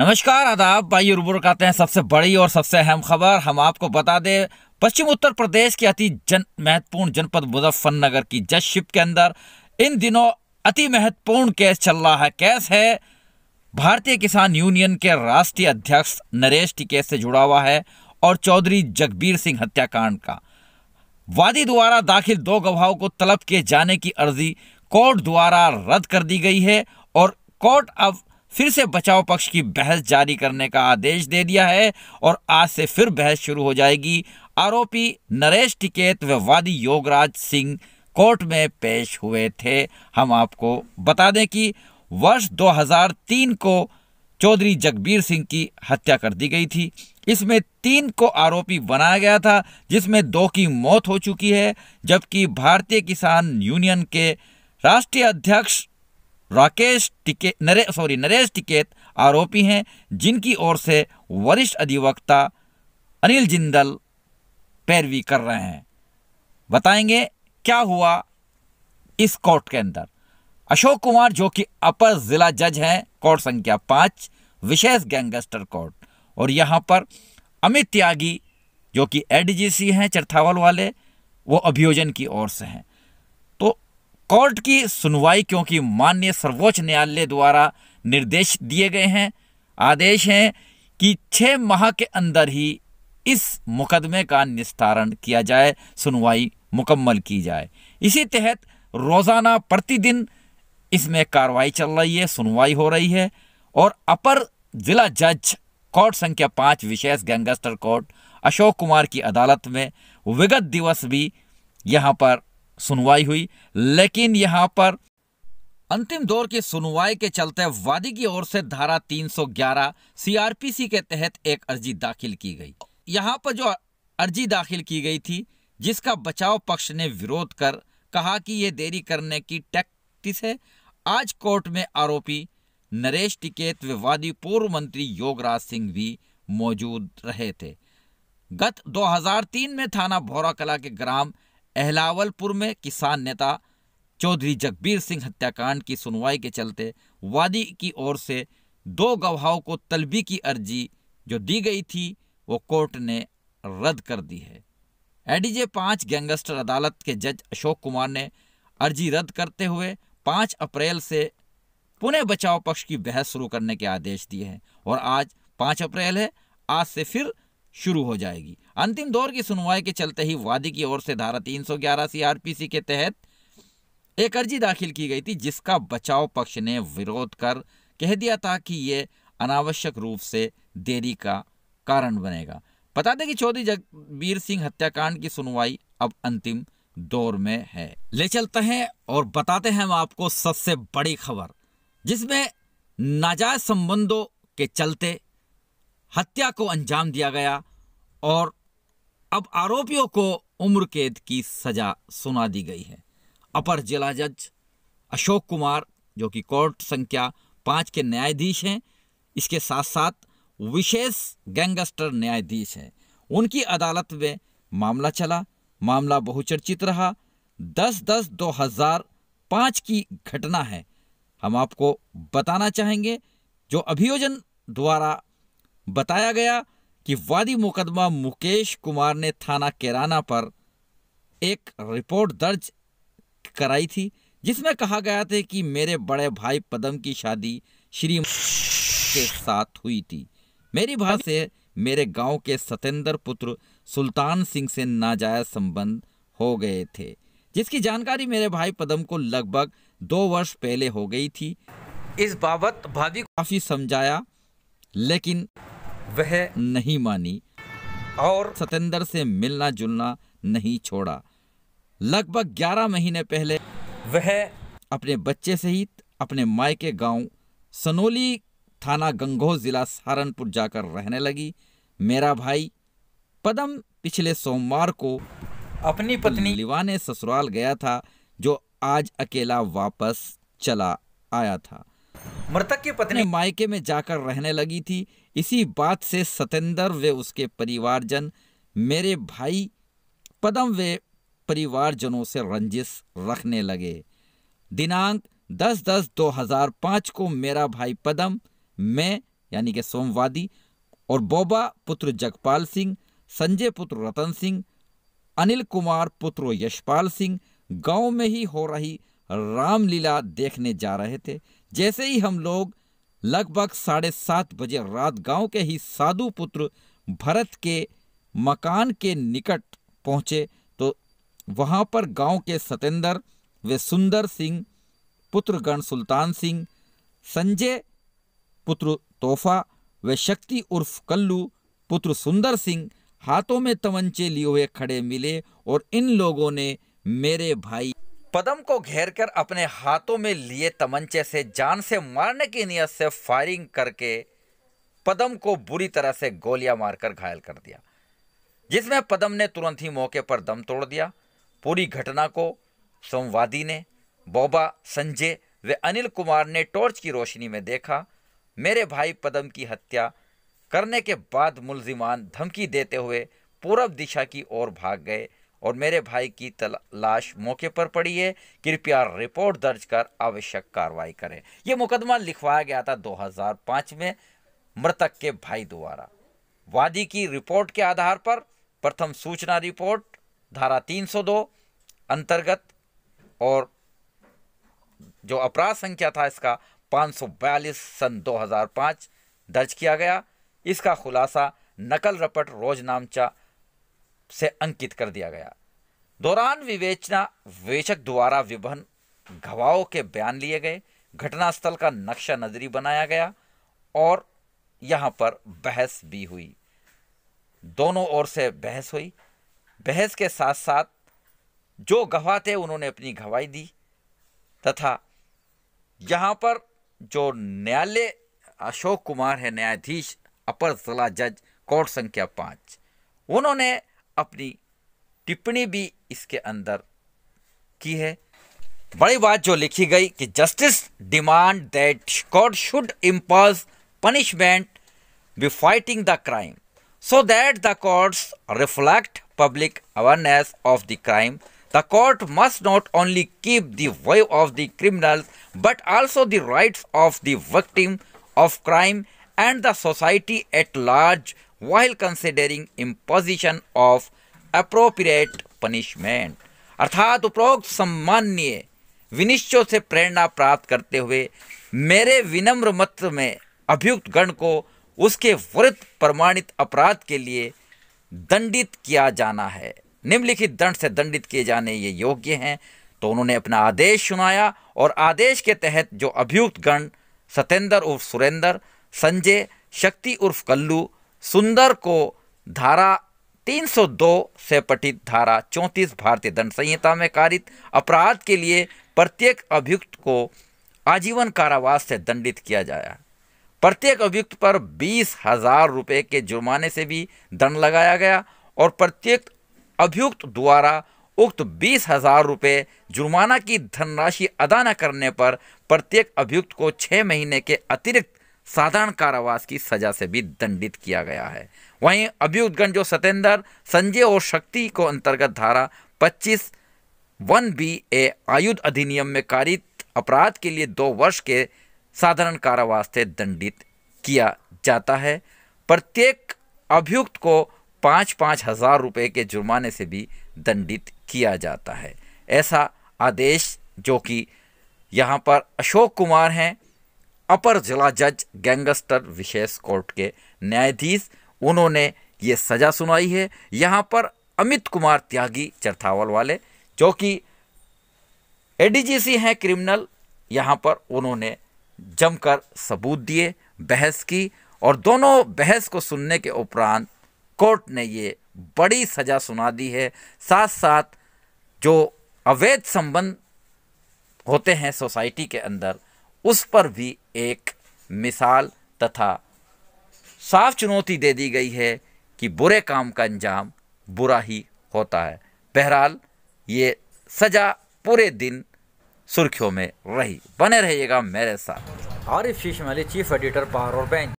नमस्कार आदाब भाई कहते हैं सबसे बड़ी और सबसे अहम खबर हम आपको बता दें पश्चिम उत्तर प्रदेश के अति जन महत्वपूर्ण जनपद मुजफ्फरनगर की जजशिप के अंदर इन दिनों अति महत्वपूर्ण केस चल रहा है केस है भारतीय किसान यूनियन के राष्ट्रीय अध्यक्ष नरेश टिकेत से जुड़ा हुआ है और चौधरी जगबीर सिंह हत्याकांड का वादी द्वारा दाखिल दो गवाहों को तलब किए जाने की अर्जी कोर्ट द्वारा रद्द कर दी गई है और कोर्ट अब फिर से बचाव पक्ष की बहस जारी करने का आदेश दे दिया है और आज से फिर बहस शुरू हो जाएगी आरोपी नरेश टिकेत व वादी योगराज सिंह कोर्ट में पेश हुए थे हम आपको बता दें कि वर्ष 2003 को चौधरी जगबीर सिंह की हत्या कर दी गई थी इसमें तीन को आरोपी बनाया गया था जिसमें दो की मौत हो चुकी है जबकि भारतीय किसान यूनियन के राष्ट्रीय अध्यक्ष राकेश टिके नरे सॉरी नरेश टिकेत आरोपी हैं जिनकी ओर से वरिष्ठ अधिवक्ता अनिल जिंदल पैरवी कर रहे हैं बताएंगे क्या हुआ इस कोर्ट के अंदर अशोक कुमार जो कि अपर जिला जज हैं कोर्ट संख्या पाँच विशेष गैंगस्टर कोर्ट और यहाँ पर अमित त्यागी जो कि एडीजीसी हैं चरथावल वाले वो अभियोजन की ओर से हैं कोर्ट की सुनवाई क्योंकि माननीय सर्वोच्च न्यायालय द्वारा निर्देश दिए गए हैं आदेश हैं कि छः माह के अंदर ही इस मुकदमे का निस्तारण किया जाए सुनवाई मुकम्मल की जाए इसी तहत रोज़ाना प्रतिदिन इसमें कार्रवाई चल रही है सुनवाई हो रही है और अपर जिला जज कोर्ट संख्या पाँच विशेष गैंगस्टर कोर्ट अशोक कुमार की अदालत में विगत दिवस भी यहाँ पर सुनवाई हुई लेकिन यहां पर अंतिम दौर की सुनवाई के चलते वादी की ओर से धारा 311 सीआरपीसी के तहत एक अर्जी दाखिल की गई यहां पर जो अर्जी दाखिल की गई थी जिसका बचाव पक्ष ने विरोध कर कहा कि यह देरी करने की टैक्टिस है आज कोर्ट में आरोपी नरेश टिकेत विवादी पूर्व मंत्री योगराज सिंह भी मौजूद रहे थे गत 2003 में थाना भोरा कला के ग्राम अहलावलपुर में किसान नेता चौधरी जगबीर सिंह हत्याकांड की सुनवाई के चलते वादी की ओर से दो गवाहों को तलबी की अर्जी जो दी गई थी वो कोर्ट ने रद्द कर दी है एडीजे पांच गैंगस्टर अदालत के जज अशोक कुमार ने अर्जी रद्द करते हुए पांच अप्रैल से पुणे बचाव पक्ष की बहस शुरू करने के आदेश दिए हैं और आज पांच अप्रैल है आज से फिर शुरू हो जाएगी अंतिम दौर की सुनवाई के चलते ही वादी की ओर से धारा 311 सीआरपीसी के तहत एक अर्जी दाखिल की गई थी जिसका बचाव पक्ष ने विरोध कर कह दिया था कि ये अनावश्यक रूप से देरी का कारण बनेगा बता दें कि चौधरी जगबीर सिंह हत्याकांड की सुनवाई अब अंतिम दौर में है ले चलते हैं और बताते हैं हम आपको सबसे बड़ी खबर जिसमें नाजायज संबंधों के चलते हत्या को अंजाम दिया गया और अब आरोपियों को उम्र कैद की सजा सुना दी गई है अपर जिला जज अशोक कुमार जो कि कोर्ट संख्या पाँच के न्यायाधीश हैं इसके साथ साथ विशेष गैंगस्टर न्यायाधीश हैं उनकी अदालत में मामला चला मामला बहुचर्चित रहा दस दस दो हजार पाँच की घटना है हम आपको बताना चाहेंगे जो अभियोजन द्वारा बताया गया कि वादी मुकदमा मुकेश कुमार ने थाना केराना पर एक रिपोर्ट दर्ज कराई थी जिसमें कहा गया था कि मेरे बड़े भाई पदम की शादी श्री के साथ हुई थी मेरी भाई से मेरे गांव के सतेंद्र पुत्र सुल्तान सिंह से नाजायज संबंध हो गए थे जिसकी जानकारी मेरे भाई पदम को लगभग दो वर्ष पहले हो गई थी इस बाबत भाभी काफ़ी समझाया लेकिन वह नहीं मानी और सतेंद्र से मिलना जुलना नहीं छोड़ा लगभग 11 महीने पहले वह अपने बच्चे सहित अपने मायके गांव सनोली थाना गंगोह जिला सहारनपुर जाकर रहने लगी मेरा भाई पदम पिछले सोमवार को अपनी पत्नी लिवाने ससुराल गया था जो आज अकेला वापस चला आया था मृतक की पत्नी मायके में जाकर रहने लगी थी इसी बात से सतेंद्र वे उसके परिवारजन मेरे भाई पदम वे परिवारजनों से रंजिश रखने लगे दिनांक 10 दस 2005 को मेरा भाई पदम मैं यानी कि सोमवादी और बोबा पुत्र जगपाल सिंह संजय पुत्र रतन सिंह अनिल कुमार पुत्र यशपाल सिंह गांव में ही हो रही रामलीला देखने जा रहे थे जैसे ही हम लोग लगभग साढ़े सात बजे रात गांव के ही साधु पुत्र भरत के मकान के निकट पहुंचे तो वहां पर गांव के सतेंद्र वे सुंदर सिंह पुत्रगण सुल्तान सिंह संजय पुत्र तोहफा वे शक्ति उर्फ कल्लू पुत्र सुंदर सिंह हाथों में तमंचे लिए हुए खड़े मिले और इन लोगों ने मेरे भाई पदम को घेर कर अपने हाथों में लिए तमंचे से जान से मारने की नीयत से फायरिंग करके पदम को बुरी तरह से गोलियां मारकर घायल कर दिया जिसमें पदम ने तुरंत ही मौके पर दम तोड़ दिया पूरी घटना को सोमवादी ने बौबा संजय व अनिल कुमार ने टॉर्च की रोशनी में देखा मेरे भाई पदम की हत्या करने के बाद मुलजिमान धमकी देते हुए पूरब दिशा की ओर भाग गए और मेरे भाई की लाश मौके पर पड़ी है कृपया रिपोर्ट दर्ज कर आवश्यक कार्रवाई करें यह मुकदमा लिखवाया गया था 2005 में मृतक के भाई द्वारा वादी की रिपोर्ट के आधार पर प्रथम सूचना रिपोर्ट धारा 302 अंतर्गत और जो अपराध संख्या था इसका 542 सन 2005 दर्ज किया गया इसका खुलासा नकल रपट रोज नामचा से अंकित कर दिया गया दौरान विवेचना विवेचक द्वारा विभिन्न गवाहों के बयान लिए गए घटनास्थल का नक्शा नजरी बनाया गया और यहाँ पर बहस भी हुई दोनों ओर से बहस हुई बहस के साथ साथ जो गवाह थे उन्होंने अपनी गवाही दी तथा यहाँ पर जो न्यायालय अशोक कुमार है न्यायाधीश अपर जिला जज कोर्ट संख्या पांच उन्होंने अपनी टिप्पणी भी इसके अंदर की है बड़ी बात जो लिखी गई कि justice demand that court should impose punishment be fighting the crime so that the courts reflect public awareness of the crime the court must not only keep the view of the criminal but also the rights of the victim of crime and the society at large while considering imposition of appropriate punishment अर्थात उपरोक्त सम्मान्य विनिश्चयों से प्रेरणा प्राप्त करते हुए मेरे विनम्र मत में अभियुक्त गण को उसके वृत्त प्रमाणित अपराध के लिए दंडित किया जाना है निम्नलिखित दंड से दंडित किए जाने ये योग्य हैं तो उन्होंने अपना आदेश सुनाया और आदेश के तहत जो अभियुक्त गण सत्येंद्र उर्फ सुरेंद्र संजय शक्ति उर्फ कल्लू सुंदर को धारा 302 से पठित धारा 34 भारतीय दंड संहिता में कारित अपराध के लिए प्रत्येक अभियुक्त को आजीवन कारावास से दंडित किया जाया प्रत्येक अभियुक्त पर बीस हजार रुपये के जुर्माने से भी दंड लगाया गया और प्रत्येक अभियुक्त द्वारा उक्त बीस हजार रुपये जुर्माना की धनराशि अदा न करने पर प्रत्येक अभियुक्त को छः महीने के अतिरिक्त साधारण कारावास की सजा से भी दंडित किया गया है वहीं अभियुक्तगण जो सत्येंद्र संजय और शक्ति को अंतर्गत धारा 25 वन बी ए आयुध अधिनियम में कारित अपराध के लिए दो वर्ष के साधारण कारावास से दंडित किया जाता है प्रत्येक अभियुक्त को पाँच पाँच हजार रुपये के जुर्माने से भी दंडित किया जाता है ऐसा आदेश जो कि यहाँ पर अशोक कुमार हैं अपर जिला जज गैंगस्टर विशेष कोर्ट के न्यायाधीश उन्होंने ये सज़ा सुनाई है यहाँ पर अमित कुमार त्यागी चरथावल वाले जो कि एडीजीसी हैं क्रिमिनल यहाँ पर उन्होंने जमकर सबूत दिए बहस की और दोनों बहस को सुनने के उपरांत कोर्ट ने ये बड़ी सज़ा सुना दी है साथ साथ जो अवैध संबंध होते हैं सोसाइटी के अंदर उस पर भी एक मिसाल तथा साफ चुनौती दे दी गई है कि बुरे काम का अंजाम बुरा ही होता है बहरहाल ये सज़ा पूरे दिन सुर्खियों में रही बने रहिएगा मेरे साथ Arif Sheesham Ali chief editor power और बैंक